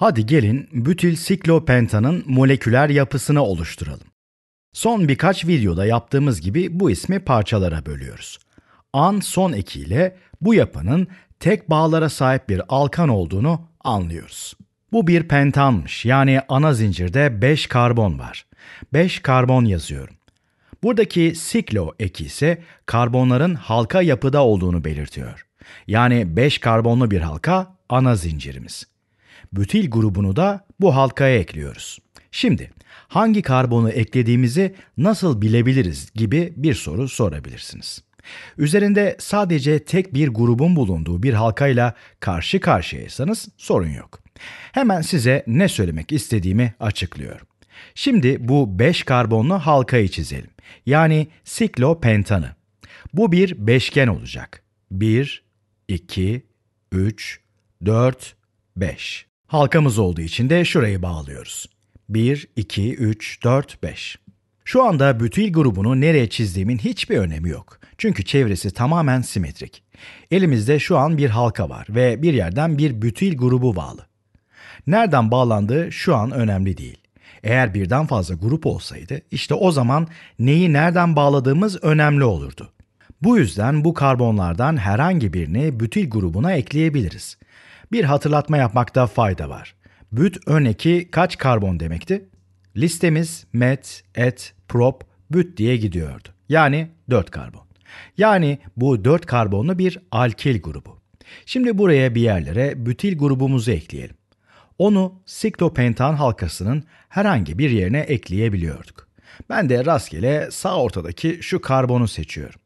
Hadi gelin butil siklopentanın moleküler yapısını oluşturalım. Son birkaç videoda yaptığımız gibi bu ismi parçalara bölüyoruz. An son ekiyle bu yapının tek bağlara sahip bir alkan olduğunu anlıyoruz. Bu bir pentanmış yani ana zincirde 5 karbon var. 5 karbon yazıyorum. Buradaki siklo eki ise karbonların halka yapıda olduğunu belirtiyor. Yani 5 karbonlu bir halka ana zincirimiz. Bütil grubunu da bu halkaya ekliyoruz. Şimdi hangi karbonu eklediğimizi nasıl bilebiliriz gibi bir soru sorabilirsiniz. Üzerinde sadece tek bir grubun bulunduğu bir halkayla karşı karşıyaysanız sorun yok. Hemen size ne söylemek istediğimi açıklıyorum. Şimdi bu 5 karbonlu halkayı çizelim. Yani siklopentanı. Bu bir beşgen olacak. 1, 2, 3, 4, 5. Halkamız olduğu için de şurayı bağlıyoruz. 1, 2, 3, 4, 5. Şu anda bütün grubunu nereye çizdiğimin hiçbir önemi yok. Çünkü çevresi tamamen simetrik. Elimizde şu an bir halka var ve bir yerden bir bütün grubu bağlı. Nereden bağlandığı şu an önemli değil. Eğer birden fazla grup olsaydı işte o zaman neyi nereden bağladığımız önemli olurdu. Bu yüzden bu karbonlardan herhangi birini bütün grubuna ekleyebiliriz bir hatırlatma yapmakta fayda var. Büt ön kaç karbon demekti? Listemiz met, et, prop, büt diye gidiyordu. Yani 4 karbon. Yani bu 4 karbonlu bir alkil grubu. Şimdi buraya bir yerlere bütil grubumuzu ekleyelim. Onu siktopentan halkasının herhangi bir yerine ekleyebiliyorduk. Ben de rastgele sağ ortadaki şu karbonu seçiyorum.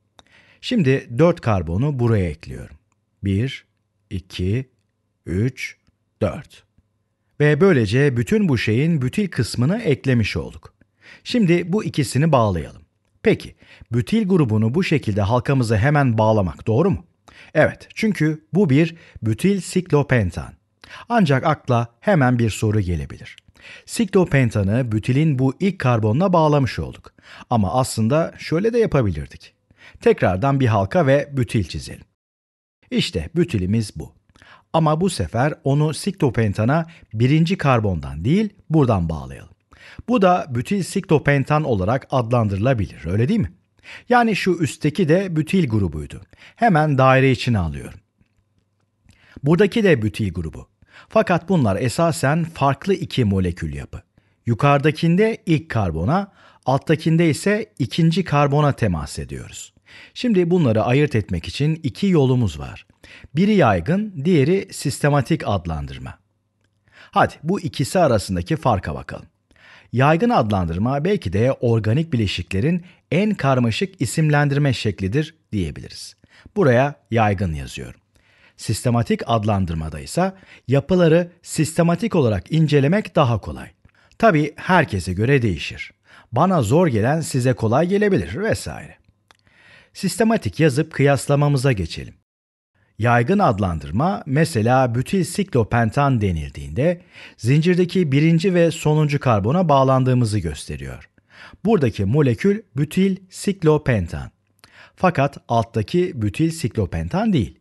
Şimdi 4 karbonu buraya ekliyorum. 1, 2, 3, 4. Ve böylece bütün bu şeyin bütil kısmını eklemiş olduk. Şimdi bu ikisini bağlayalım. Peki, bütil grubunu bu şekilde halkamıza hemen bağlamak doğru mu? Evet, çünkü bu bir bütil siklopentan. Ancak akla hemen bir soru gelebilir. Siklopentanı bütilin bu ilk karbonla bağlamış olduk. Ama aslında şöyle de yapabilirdik. Tekrardan bir halka ve bütil çizelim. İşte bütilimiz bu. Ama bu sefer onu siktopentana birinci karbondan değil buradan bağlayalım. Bu da butil siktopentan olarak adlandırılabilir öyle değil mi? Yani şu üstteki de butil grubuydu. Hemen daire içine alıyorum. Buradaki de butil grubu. Fakat bunlar esasen farklı iki molekül yapı. Yukarıdakinde ilk karbona, alttakinde ise ikinci karbona temas ediyoruz. Şimdi bunları ayırt etmek için iki yolumuz var. Biri yaygın, diğeri sistematik adlandırma. Hadi bu ikisi arasındaki farka bakalım. Yaygın adlandırma belki de organik bileşiklerin en karmaşık isimlendirme şeklidir diyebiliriz. Buraya yaygın yazıyorum. Sistematik adlandırmada ise yapıları sistematik olarak incelemek daha kolay. Tabi herkese göre değişir. Bana zor gelen size kolay gelebilir vesaire sistematik yazıp kıyaslamamıza geçelim. Yaygın adlandırma mesela butil siklopentan denildiğinde zincirdeki birinci ve sonuncu karbona bağlandığımızı gösteriyor. Buradaki molekül butil siklopentan. Fakat alttaki butil siklopentan değil.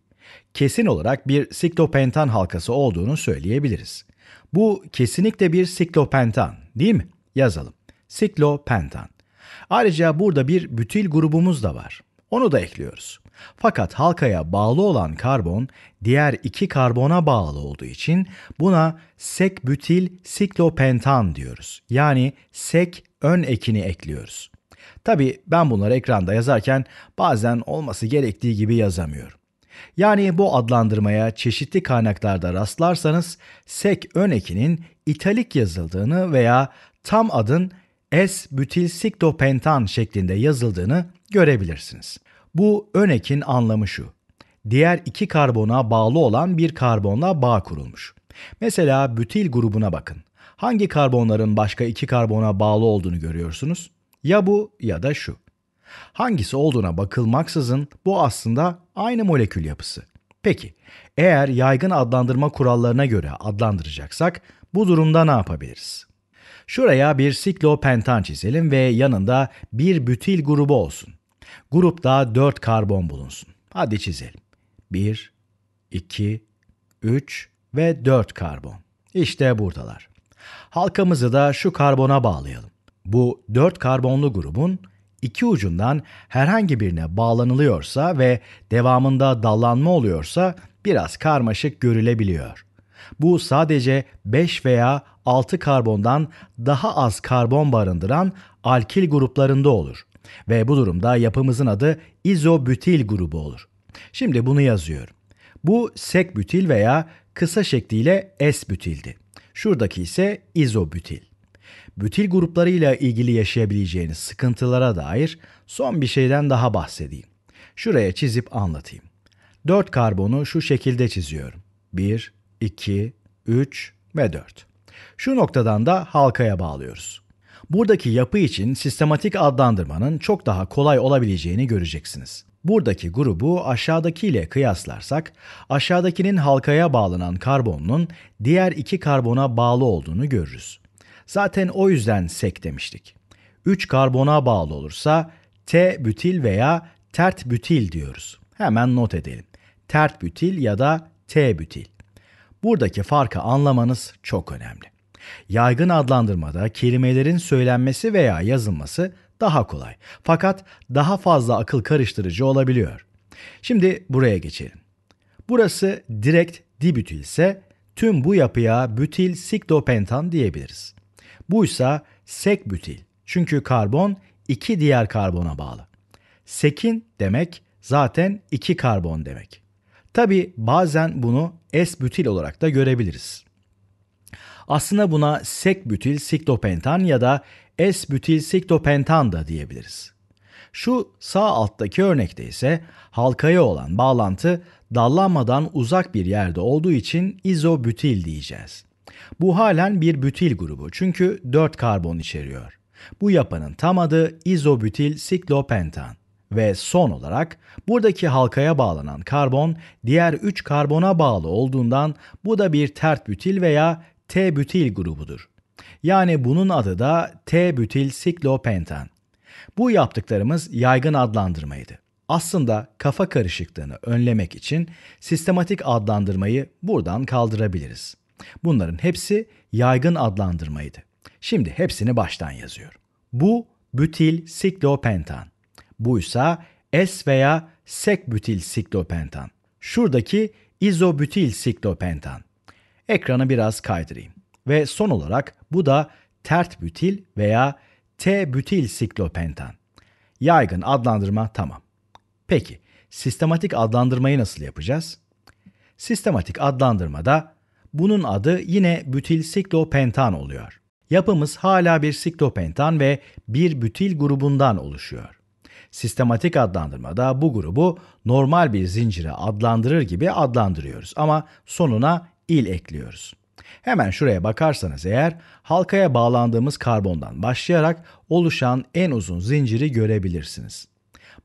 Kesin olarak bir siklopentan halkası olduğunu söyleyebiliriz. Bu kesinlikle bir siklopentan değil mi? Yazalım. Siklopentan. Ayrıca burada bir butil grubumuz da var. Onu da ekliyoruz. Fakat halkaya bağlı olan karbon diğer iki karbona bağlı olduğu için buna sekbütil siklopentan diyoruz. Yani sek ön ekini ekliyoruz. Tabi ben bunları ekranda yazarken bazen olması gerektiği gibi yazamıyorum. Yani bu adlandırmaya çeşitli kaynaklarda rastlarsanız sek ön ekinin italik yazıldığını veya tam adın S-butilsikdopentan şeklinde yazıldığını görebilirsiniz. Bu önekin anlamı şu. Diğer iki karbona bağlı olan bir karbonla bağ kurulmuş. Mesela butil grubuna bakın. Hangi karbonların başka iki karbona bağlı olduğunu görüyorsunuz? Ya bu ya da şu. Hangisi olduğuna bakılmaksızın bu aslında aynı molekül yapısı. Peki, eğer yaygın adlandırma kurallarına göre adlandıracaksak bu durumda ne yapabiliriz? Şuraya bir siklopentan çizelim ve yanında bir bütil grubu olsun. Grupta 4 karbon bulunsun. Hadi çizelim. 1, 2, 3 ve 4 karbon. İşte buradalar. Halkamızı da şu karbona bağlayalım. Bu 4 karbonlu grubun iki ucundan herhangi birine bağlanılıyorsa ve devamında dallanma oluyorsa biraz karmaşık görülebiliyor. Bu sadece 5 veya 6 karbondan daha az karbon barındıran alkil gruplarında olur ve bu durumda yapımızın adı izobütil grubu olur. Şimdi bunu yazıyorum. Bu sekbütil veya kısa şekliyle S-bütildi. Şuradaki ise izobütil. Bütil gruplarıyla ilgili yaşayabileceğiniz sıkıntılara dair son bir şeyden daha bahsedeyim. Şuraya çizip anlatayım. 4 karbonu şu şekilde çiziyorum. 1, 2, 3 ve 4. Şu noktadan da halkaya bağlıyoruz. Buradaki yapı için sistematik adlandırmanın çok daha kolay olabileceğini göreceksiniz. Buradaki grubu aşağıdaki ile kıyaslarsak, aşağıdakinin halkaya bağlanan karbonunun diğer iki karbona bağlı olduğunu görürüz. Zaten o yüzden sek demiştik. 3 karbona bağlı olursa T-bütil veya tert-bütil diyoruz. Hemen not edelim. Tert-bütil ya da T-bütil. Buradaki farkı anlamanız çok önemli. Yaygın adlandırmada kelimelerin söylenmesi veya yazılması daha kolay fakat daha fazla akıl karıştırıcı olabiliyor. Şimdi buraya geçelim. Burası direkt dibütil ise tüm bu yapıya bütil siklopentan diyebiliriz. Buysa sekbütil çünkü karbon iki diğer karbona bağlı. Sekin demek zaten iki karbon demek. Tabi bazen bunu S-bütil olarak da görebiliriz. Aslında buna sekbütil siklopentan ya da esbütil siklopentan da diyebiliriz. Şu sağ alttaki örnekte ise halkaya olan bağlantı dallanmadan uzak bir yerde olduğu için izobütil diyeceğiz. Bu halen bir bütil grubu çünkü 4 karbon içeriyor. Bu yapanın tam adı izobütil siklopentan. Ve son olarak buradaki halkaya bağlanan karbon diğer 3 karbona bağlı olduğundan bu da bir tert bütil veya t butil grubudur. Yani bunun adı da t butil siklopentan. Bu yaptıklarımız yaygın adlandırmaydı. Aslında kafa karışıklığını önlemek için sistematik adlandırmayı buradan kaldırabiliriz. Bunların hepsi yaygın adlandırmaydı. Şimdi hepsini baştan yazıyorum. Bu butil siklopentan. Buysa S veya sekbütil siklopentan. Şuradaki izobütil siklopentan. Ekranı biraz kaydırayım. Ve son olarak bu da tert bütil veya t butil siklopentan. Yaygın adlandırma tamam. Peki sistematik adlandırmayı nasıl yapacağız? Sistematik adlandırmada bunun adı yine butil siklopentan oluyor. Yapımız hala bir siklopentan ve bir butil grubundan oluşuyor. Sistematik adlandırmada bu grubu normal bir zincire adlandırır gibi adlandırıyoruz ama sonuna il ekliyoruz. Hemen şuraya bakarsanız eğer halkaya bağlandığımız karbondan başlayarak oluşan en uzun zinciri görebilirsiniz.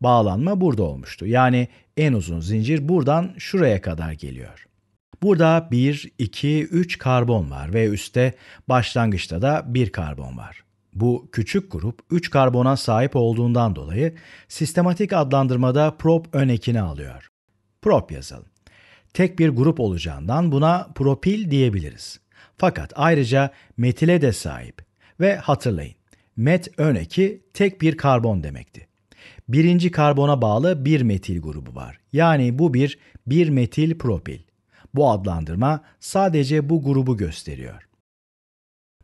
Bağlanma burada olmuştu. Yani en uzun zincir buradan şuraya kadar geliyor. Burada 1, 2, 3 karbon var ve üstte başlangıçta da 1 karbon var. Bu küçük grup 3 karbona sahip olduğundan dolayı sistematik adlandırmada prop ön ekini alıyor. Prop yazalım tek bir grup olacağından buna propil diyebiliriz. Fakat ayrıca metile de sahip ve hatırlayın met öneki tek bir karbon demekti. Birinci karbona bağlı bir metil grubu var. Yani bu bir bir metil propil. Bu adlandırma sadece bu grubu gösteriyor.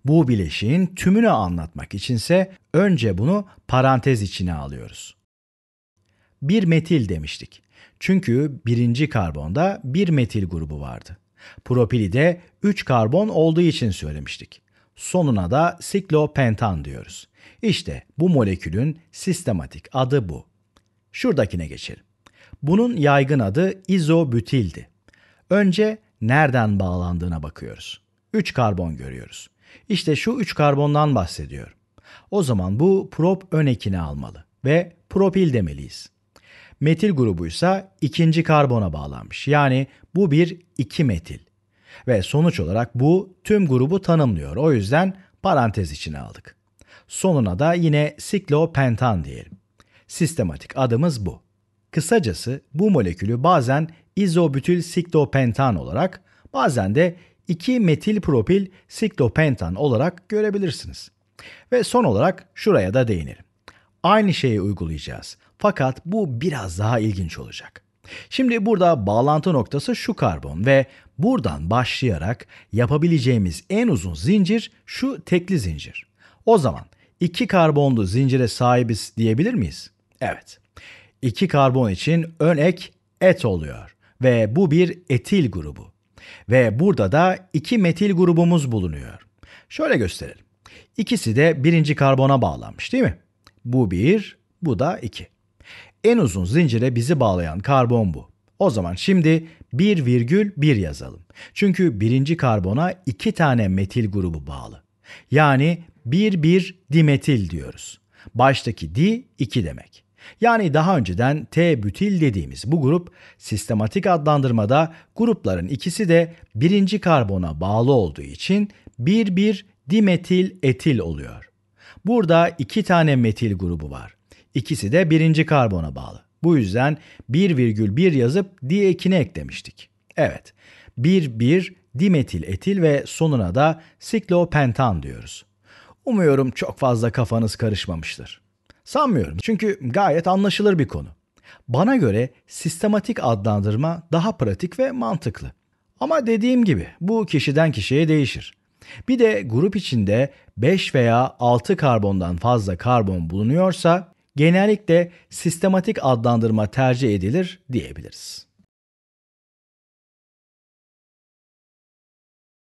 Bu bileşiğin tümünü anlatmak içinse önce bunu parantez içine alıyoruz. Bir metil demiştik. Çünkü birinci karbonda bir metil grubu vardı. Propili de 3 karbon olduğu için söylemiştik. Sonuna da siklopentan diyoruz. İşte bu molekülün sistematik adı bu. Şuradakine geçelim. Bunun yaygın adı izobütildi. Önce nereden bağlandığına bakıyoruz. 3 karbon görüyoruz. İşte şu 3 karbondan bahsediyorum. O zaman bu prop ön ekini almalı ve propil demeliyiz. Metil grubu ise ikinci karbona bağlanmış. Yani bu bir iki metil. Ve sonuç olarak bu tüm grubu tanımlıyor. O yüzden parantez içine aldık. Sonuna da yine siklopentan diyelim. Sistematik adımız bu. Kısacası bu molekülü bazen izobütil siklopentan olarak, bazen de 2 metil propil siklopentan olarak görebilirsiniz. Ve son olarak şuraya da değinelim. Aynı şeyi uygulayacağız. Fakat bu biraz daha ilginç olacak. Şimdi burada bağlantı noktası şu karbon ve buradan başlayarak yapabileceğimiz en uzun zincir şu tekli zincir. O zaman iki karbonlu zincire sahibiz diyebilir miyiz? Evet. İki karbon için ön ek et oluyor ve bu bir etil grubu. Ve burada da iki metil grubumuz bulunuyor. Şöyle gösterelim. İkisi de birinci karbona bağlanmış değil mi? Bu bir, bu da iki. En uzun zincire bizi bağlayan karbon bu. O zaman şimdi 1,1 yazalım. Çünkü birinci karbona iki tane metil grubu bağlı. Yani 1,1 dimetil diyoruz. Baştaki di 2 demek. Yani daha önceden T-bütil dediğimiz bu grup sistematik adlandırmada grupların ikisi de birinci karbona bağlı olduğu için 1,1 dimetil etil oluyor. Burada iki tane metil grubu var. İkisi de birinci karbona bağlı. Bu yüzden 1,1 yazıp diekine eklemiştik. Evet, 1,1 dimetil etil ve sonuna da siklopentan diyoruz. Umuyorum çok fazla kafanız karışmamıştır. Sanmıyorum çünkü gayet anlaşılır bir konu. Bana göre sistematik adlandırma daha pratik ve mantıklı. Ama dediğim gibi bu kişiden kişiye değişir. Bir de grup içinde 5 veya 6 karbondan fazla karbon bulunuyorsa genellikle sistematik adlandırma tercih edilir diyebiliriz.